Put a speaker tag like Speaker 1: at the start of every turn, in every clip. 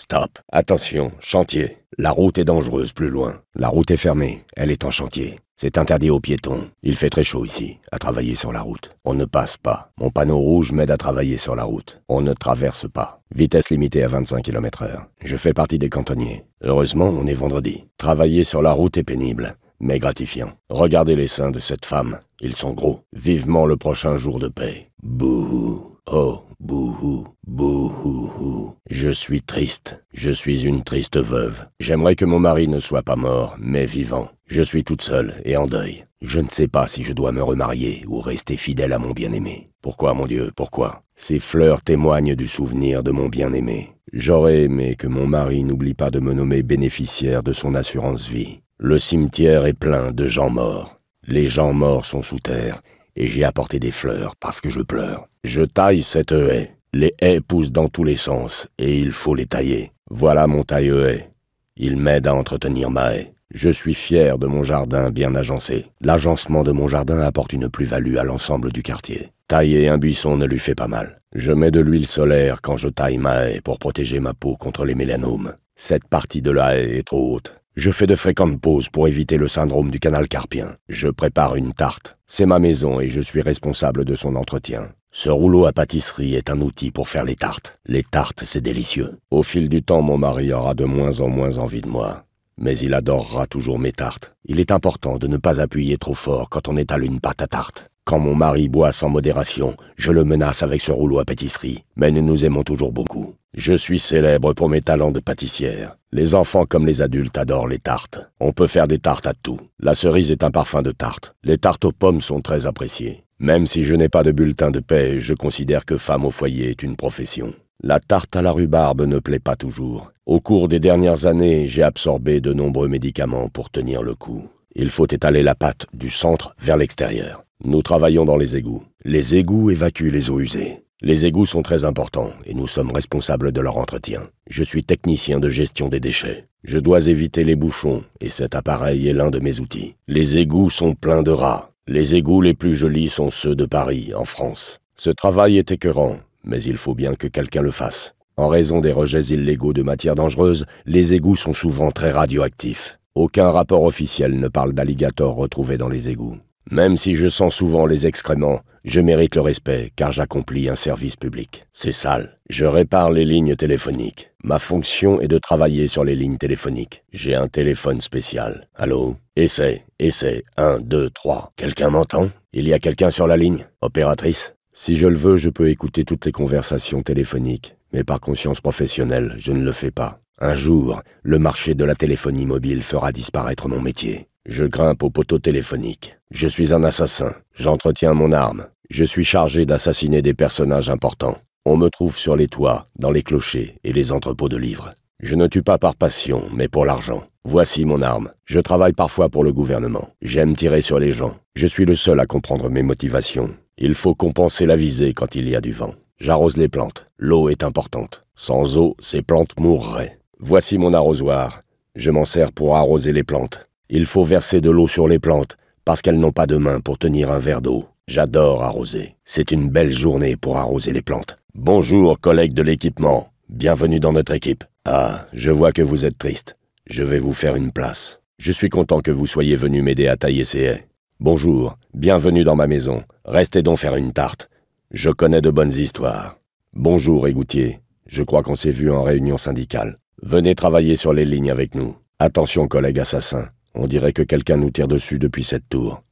Speaker 1: Stop. Attention, chantier. La route est dangereuse plus loin. La route est fermée. Elle est en chantier. C'est interdit aux piétons. Il fait très chaud ici, à travailler sur la route. On ne passe pas. Mon panneau rouge m'aide à travailler sur la route. On ne traverse pas. Vitesse limitée à 25 km h Je fais partie des cantonniers. Heureusement, on est vendredi. Travailler sur la route est pénible, mais gratifiant. Regardez les seins de cette femme. Ils sont gros. Vivement le prochain jour de paix. Bouh. Oh. Bouhou, bouhou, Je suis triste. Je suis une triste veuve. J'aimerais que mon mari ne soit pas mort, mais vivant. Je suis toute seule et en deuil. Je ne sais pas si je dois me remarier ou rester fidèle à mon bien-aimé. Pourquoi, mon Dieu, pourquoi Ces fleurs témoignent du souvenir de mon bien-aimé. J'aurais aimé que mon mari n'oublie pas de me nommer bénéficiaire de son assurance vie. Le cimetière est plein de gens morts. Les gens morts sont sous terre, et j'ai apporté des fleurs parce que je pleure. Je taille cette haie. Les haies poussent dans tous les sens, et il faut les tailler. Voilà mon taille-haie. Il m'aide à entretenir ma haie. Je suis fier de mon jardin bien agencé. L'agencement de mon jardin apporte une plus-value à l'ensemble du quartier. Tailler un buisson ne lui fait pas mal. Je mets de l'huile solaire quand je taille ma haie pour protéger ma peau contre les mélanomes. Cette partie de la haie est trop haute. Je fais de fréquentes pauses pour éviter le syndrome du canal carpien. Je prépare une tarte. C'est ma maison et je suis responsable de son entretien. Ce rouleau à pâtisserie est un outil pour faire les tartes. Les tartes, c'est délicieux. Au fil du temps, mon mari aura de moins en moins envie de moi. Mais il adorera toujours mes tartes. Il est important de ne pas appuyer trop fort quand on étale une pâte à tarte. Quand mon mari boit sans modération, je le menace avec ce rouleau à pâtisserie. Mais nous nous aimons toujours beaucoup. Je suis célèbre pour mes talents de pâtissière. Les enfants comme les adultes adorent les tartes. On peut faire des tartes à tout. La cerise est un parfum de tarte. Les tartes aux pommes sont très appréciées. Même si je n'ai pas de bulletin de paix, je considère que femme au foyer est une profession. La tarte à la rhubarbe ne plaît pas toujours. Au cours des dernières années, j'ai absorbé de nombreux médicaments pour tenir le coup. Il faut étaler la pâte du centre vers l'extérieur. Nous travaillons dans les égouts. Les égouts évacuent les eaux usées. Les égouts sont très importants et nous sommes responsables de leur entretien. Je suis technicien de gestion des déchets. Je dois éviter les bouchons et cet appareil est l'un de mes outils. Les égouts sont pleins de rats. Les égouts les plus jolis sont ceux de Paris, en France. Ce travail est écœurant, mais il faut bien que quelqu'un le fasse. En raison des rejets illégaux de matières dangereuses, les égouts sont souvent très radioactifs. Aucun rapport officiel ne parle d'alligators retrouvés dans les égouts. Même si je sens souvent les excréments, je mérite le respect car j'accomplis un service public. C'est sale. Je répare les lignes téléphoniques. Ma fonction est de travailler sur les lignes téléphoniques. J'ai un téléphone spécial. Allô Essaye, essaye. 1, 2, 3. Quelqu'un m'entend Il y a quelqu'un sur la ligne Opératrice Si je le veux, je peux écouter toutes les conversations téléphoniques, mais par conscience professionnelle, je ne le fais pas. Un jour, le marché de la téléphonie mobile fera disparaître mon métier. Je grimpe au poteau téléphonique. Je suis un assassin. J'entretiens mon arme. Je suis chargé d'assassiner des personnages importants. On me trouve sur les toits, dans les clochers et les entrepôts de livres. Je ne tue pas par passion, mais pour l'argent. Voici mon arme. Je travaille parfois pour le gouvernement. J'aime tirer sur les gens. Je suis le seul à comprendre mes motivations. Il faut compenser la visée quand il y a du vent. J'arrose les plantes. L'eau est importante. Sans eau, ces plantes mourraient. Voici mon arrosoir. Je m'en sers pour arroser les plantes. Il faut verser de l'eau sur les plantes, parce qu'elles n'ont pas de main pour tenir un verre d'eau. J'adore arroser. C'est une belle journée pour arroser les plantes. Bonjour, collègues de l'équipement. Bienvenue dans notre équipe. Ah, je vois que vous êtes triste. Je vais vous faire une place. Je suis content que vous soyez venu m'aider à tailler ces haies. Bonjour, bienvenue dans ma maison. Restez donc faire une tarte. Je connais de bonnes histoires. Bonjour, égoutier. Je crois qu'on s'est vu en réunion syndicale. Venez travailler sur les lignes avec nous. Attention, collègue assassin. On dirait que quelqu'un nous tire dessus depuis cette tour.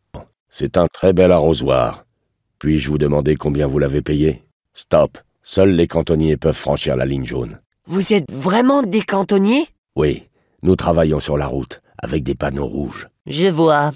Speaker 1: C'est un très bel arrosoir. Puis-je vous demander combien vous l'avez payé Stop Seuls les cantonniers peuvent franchir la ligne jaune. Vous êtes vraiment des cantonniers Oui, nous travaillons sur la route, avec des panneaux rouges. Je vois.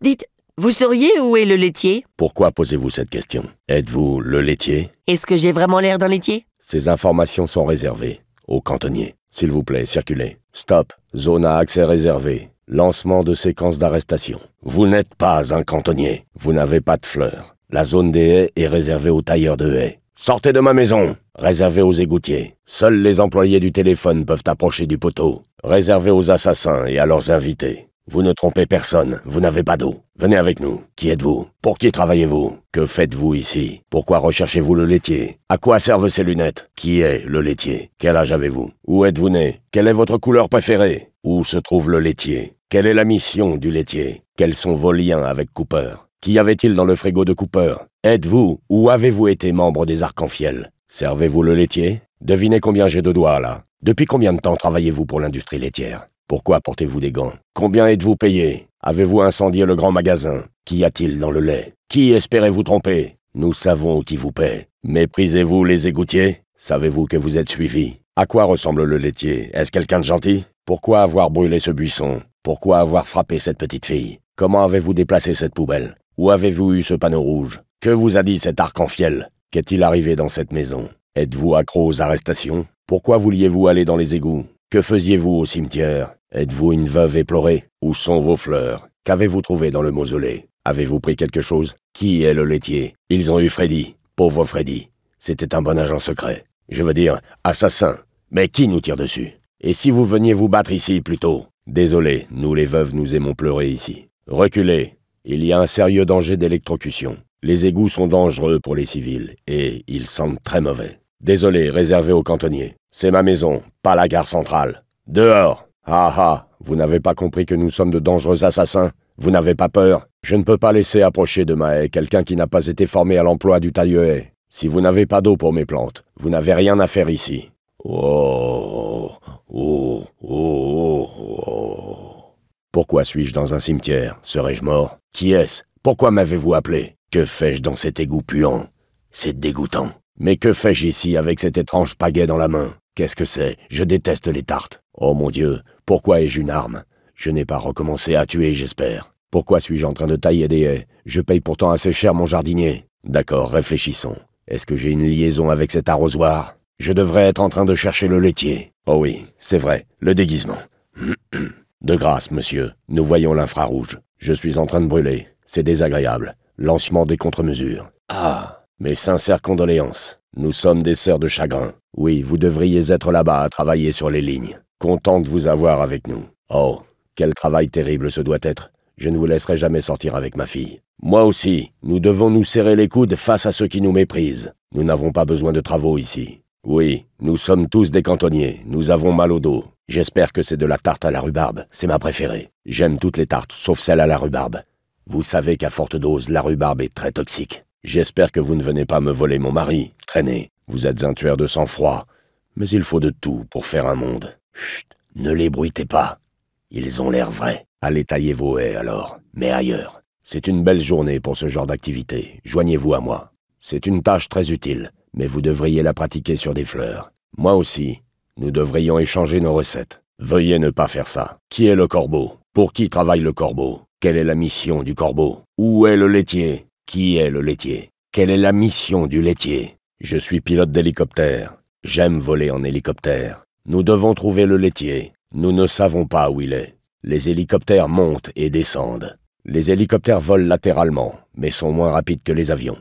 Speaker 1: Dites, vous sauriez où est le laitier Pourquoi posez-vous cette question Êtes-vous le laitier Est-ce que j'ai vraiment l'air d'un laitier Ces informations sont réservées aux cantonniers. S'il vous plaît, circulez. Stop. Zone à accès réservé. Lancement de séquence d'arrestation. Vous n'êtes pas un cantonnier. Vous n'avez pas de fleurs. La zone des haies est réservée aux tailleurs de haies. Sortez de ma maison, Réservez aux égoutiers. Seuls les employés du téléphone peuvent approcher du poteau, Réservez aux assassins et à leurs invités. Vous ne trompez personne, vous n'avez pas d'eau. Venez avec nous. Qui êtes-vous Pour qui travaillez-vous Que faites-vous ici Pourquoi recherchez-vous le laitier À quoi servent ces lunettes Qui est le laitier Quel âge avez-vous Où êtes-vous né Quelle est votre couleur préférée Où se trouve le laitier Quelle est la mission du laitier Quels sont vos liens avec Cooper Qu'y avait-il dans le frigo de Cooper Êtes-vous ou avez-vous été membre des Arc-en-Fiel Servez-vous le laitier Devinez combien j'ai de doigts, là. Depuis combien de temps travaillez-vous pour l'industrie laitière Pourquoi portez-vous des gants Combien êtes-vous payé Avez-vous incendié le grand magasin Qu'y a-t-il dans le lait Qui espérez-vous tromper Nous savons qui vous paie. Méprisez-vous les égoutiers Savez-vous que vous êtes suivi À quoi ressemble le laitier Est-ce quelqu'un de gentil Pourquoi avoir brûlé ce buisson Pourquoi avoir frappé cette petite fille Comment avez-vous déplacé cette poubelle où avez-vous eu ce panneau rouge Que vous a dit cet arc en fiel Qu'est-il arrivé dans cette maison Êtes-vous accro aux arrestations Pourquoi vouliez-vous aller dans les égouts Que faisiez-vous au cimetière Êtes-vous une veuve éplorée Où sont vos fleurs Qu'avez-vous trouvé dans le mausolée Avez-vous pris quelque chose Qui est le laitier Ils ont eu Freddy. Pauvre Freddy. C'était un bon agent secret. Je veux dire, assassin. Mais qui nous tire dessus Et si vous veniez vous battre ici, plutôt Désolé, nous les veuves nous aimons pleurer ici. Reculez, il y a un sérieux danger d'électrocution. Les égouts sont dangereux pour les civils, et ils sentent très mauvais. Désolé, réservé aux cantonniers. C'est ma maison, pas la gare centrale. Dehors Ah ah Vous n'avez pas compris que nous sommes de dangereux assassins Vous n'avez pas peur Je ne peux pas laisser approcher de ma haie quelqu'un qui n'a pas été formé à l'emploi du tailleux haie Si vous n'avez pas d'eau pour mes plantes, vous n'avez rien à faire ici. Oh, oh, oh, oh. oh. oh. Pourquoi suis-je dans un cimetière Serais-je mort Qui est-ce Pourquoi m'avez-vous appelé Que fais-je dans cet égout puant C'est dégoûtant. Mais que fais-je ici avec cet étrange pagaie dans la main Qu'est-ce que c'est Je déteste les tartes. Oh mon Dieu, pourquoi ai-je une arme Je n'ai pas recommencé à tuer, j'espère. Pourquoi suis-je en train de tailler des haies Je paye pourtant assez cher mon jardinier. D'accord, réfléchissons. Est-ce que j'ai une liaison avec cet arrosoir Je devrais être en train de chercher le laitier. Oh oui, c'est vrai, le déguisement. De grâce, monsieur, nous voyons l'infrarouge. Je suis en train de brûler. C'est désagréable. Lancement des contre-mesures. Ah Mes sincères condoléances. Nous sommes des sœurs de chagrin. Oui, vous devriez être là-bas à travailler sur les lignes. Content de vous avoir avec nous. Oh, quel travail terrible ce doit être. Je ne vous laisserai jamais sortir avec ma fille. Moi aussi, nous devons nous serrer les coudes face à ceux qui nous méprisent. Nous n'avons pas besoin de travaux ici. Oui, nous sommes tous des cantonniers, nous avons mal au dos. J'espère que c'est de la tarte à la rhubarbe, c'est ma préférée. J'aime toutes les tartes, sauf celle à la rhubarbe. Vous savez qu'à forte dose, la rhubarbe est très toxique. J'espère que vous ne venez pas me voler mon mari. Traînez, vous êtes un tueur de sang-froid. Mais il faut de tout pour faire un monde. Chut, ne les bruitez pas. Ils ont l'air vrais. Allez tailler vos haies alors, mais ailleurs. C'est une belle journée pour ce genre d'activité. Joignez-vous à moi. C'est une tâche très utile, mais vous devriez la pratiquer sur des fleurs. Moi aussi, nous devrions échanger nos recettes. Veuillez ne pas faire ça. Qui est le corbeau Pour qui travaille le corbeau Quelle est la mission du corbeau Où est le laitier Qui est le laitier Quelle est la mission du laitier Je suis pilote d'hélicoptère. J'aime voler en hélicoptère. Nous devons trouver le laitier. Nous ne savons pas où il est. Les hélicoptères montent et descendent. Les hélicoptères volent latéralement, mais sont moins rapides que les avions.